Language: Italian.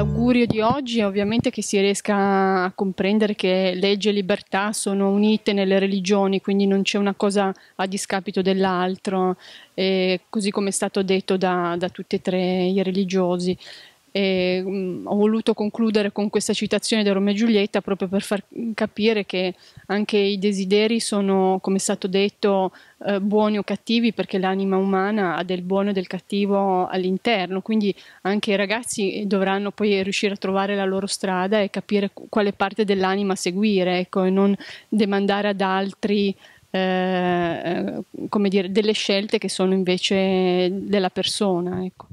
l'augurio di oggi è ovviamente che si riesca a comprendere che legge e libertà sono unite nelle religioni, quindi non c'è una cosa a discapito dell'altro, eh, così come è stato detto da, da tutti e tre i religiosi. E, mh, mm, ho voluto concludere con questa citazione di Romeo e Giulietta proprio per far capire che anche i desideri sono, come è stato detto, eh, buoni o cattivi perché l'anima umana ha del buono e del cattivo all'interno, quindi anche i ragazzi dovranno poi riuscire a trovare la loro strada e capire quale parte dell'anima seguire ecco, e non demandare ad altri. Eh, eh come dire, delle scelte che sono invece della persona. Ecco.